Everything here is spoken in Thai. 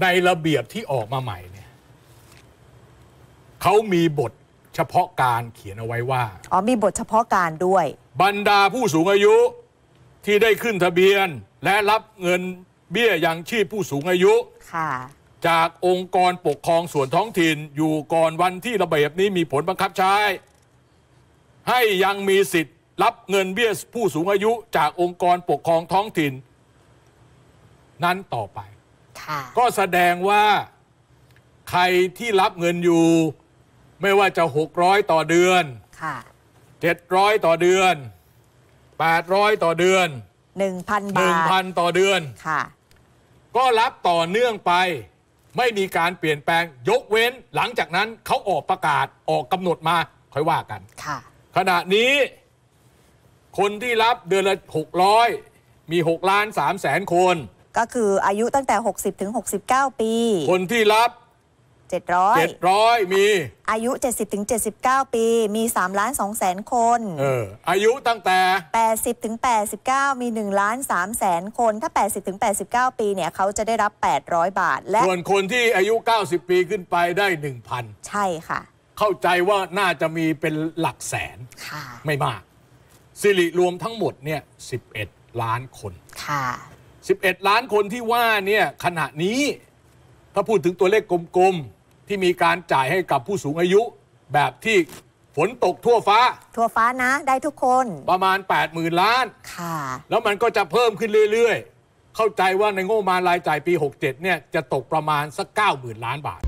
ในระเบียบที่ออกมาใหม่เนี่ยเขามีบทเฉพาะการเขียนเอาไว้ว่าอ๋อมีบทเฉพาะการด้วย บรรดาผู้สูงอายุที่ได้ขึ้นทะเบียนและรับเงินเบี้ยยังชีพผู้สูงอายุ ค่ะ จากองค์กรปกครองส่วนท้องถิ่น อยู่ก่อนวันที่ระเบียบนี้มีผลบังคับใช้ให้ยังมีสิทธิ์ รับเงินเบี้ยผู้สูงอายุ จากองค์กรปกครองท้องถิ่น นั้นต่อไปก็แสดงว่าใครที่รับเงินอยู่ไม่ว่าจะ 600 ต่อเดือน700 ต่อเดือน 800 ต่อเดือน 1,000 บาท 1,000 ต่อเดือนก็รับต่อเนื่องไป ไม่มีการเปลี่ยนแปลงยกเว้นหลังจากนั้นเขาออกประกาศออกกำหนดมา ค่อยว่ากันขณะนี้ คนที่รับเดือนละ 600 มี6ล้าน3แสนคนก็คืออายุตั้งแต่ 60ถึง69 ปี คนที่รับ 700 700มี อายุ 70ถึง79 ปีมี3ล้าน2แสนคนเอออายุตั้งแต่ 80ถึง89 มี1ล้าน3แสนคนถ้า 80ถึง89 ปีเนี่ยเขาจะได้รับ 800 บาทและส่วนคนที่อายุ 90 ปีขึ้นไปได้ 1,000 ใช่ค่ะ เข้าใจว่าน่าจะมีเป็นหลักแสนค่ะ ไม่มาก สิริรวมทั้งหมดเนี่ย11 ล้านคนค่ะ11 ล้านคนที่ว่าเนี่ยขณะนี้ ถ้าพูดถึงตัวเลขกลมๆ ที่มีการจ่ายให้กับผู้สูงอายุแบบที่ฝนตกทั่วฟ้าทั่วฟ้านะได้ทุกคนประมาณ 80,000 ล้านค่ะ แล้วมันก็จะเพิ่มขึ้นเรื่อย ๆ เข้าใจว่าในงบประมาณรายจ่ายปี 67เนี่ยจะตกประมาณสัก 90,000 ล้านบาท